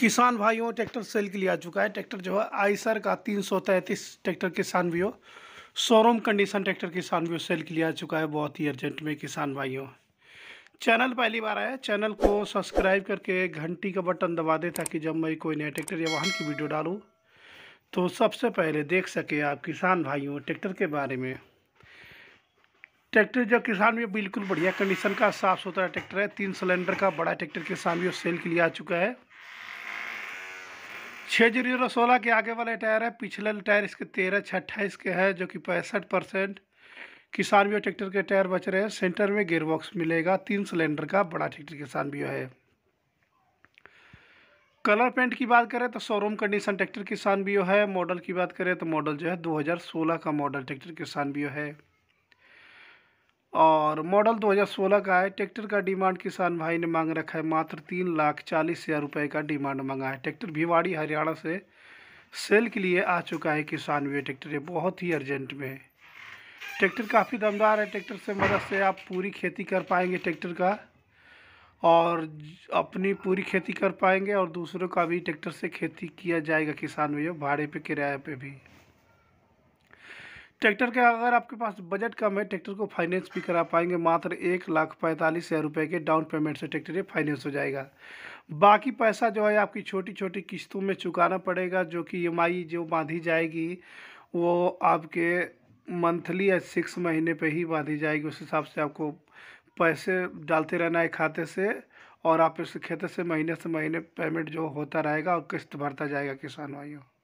किसान भाइयों tractor cell के लिए आ चुका है ट्रैक्टर जो है आईसर का तीन सौ तैंतीस ट्रैक्टर किसान भी हो शोरूम कंडीशन ट्रैक्टर किसान भी हो सेल के लिए आ चुका है बहुत ही अर्जेंट में किसान भाइयों चैनल पहली बार आया चैनल को सब्सक्राइब करके घंटी का बटन दबा दें ताकि जब मैं कोई नया ट्रैक्टर या वाहन की वीडियो डालूँ तो सबसे पहले देख सके आप किसान भाइयों ट्रैक्टर के बारे में ट्रैक्टर जो किसान भी बिल्कुल बढ़िया कंडीशन का साफ सुथरा ट्रैक्टर है तीन सिलेंडर का बड़ा ट्रैक्टर किसान भी सेल के लिए आ चुका है छः जीरो सोलह के आगे वाले टायर है पिछले टायर इसके तेरह छः अट्ठाईस के हैं जो कि पैंसठ परसेंट किसान भी ट्रैक्टर के टायर बच रहे हैं सेंटर में गेयर बॉक्स मिलेगा तीन सिलेंडर का बड़ा ट्रैक्टर किसान भी है कलर पेंट की बात करें तो शोरूम कंडीशन ट्रैक्टर किसान भी है मॉडल की बात करें तो मॉडल जो है दो का मॉडल ट्रैक्टर किसान भी है और मॉडल 2016 का है ट्रैक्टर का डिमांड किसान भाई ने मांग रखा है मात्र तीन लाख चालीस हज़ार रुपये का डिमांड मांगा है ट्रैक्टर भिवाड़ी हरियाणा से सेल के लिए आ चुका है किसान भी ट्रैक्टर ये बहुत ही अर्जेंट में है ट्रैक्टर काफ़ी दमदार है ट्रैक्टर से मदद से आप पूरी खेती कर पाएंगे ट्रैक्टर का और अपनी पूरी खेती कर पाएंगे और दूसरों का भी ट्रैक्टर से खेती किया जाएगा किसान भैया भाड़े पे किराए पे भी ट्रैक्टर का अगर आपके पास बजट कम है ट्रैक्टर को फाइनेंस भी करा पाएंगे मात्र एक लाख पैंतालीस हज़ार रुपये के डाउन पेमेंट से ट्रैक्टर ये फाइनेंस हो जाएगा बाकी पैसा जो है आपकी छोटी छोटी किस्तों में चुकाना पड़ेगा जो कि ई जो बांधी जाएगी वो आपके मंथली या सिक्स महीने पे ही बांधी जाएगी उस हिसाब से आपको पैसे डालते रहना है खाते से और आप इस खेते से महीने से महीने पेमेंट जो होता रहेगा और किस्त भरता जाएगा किसान भाइयों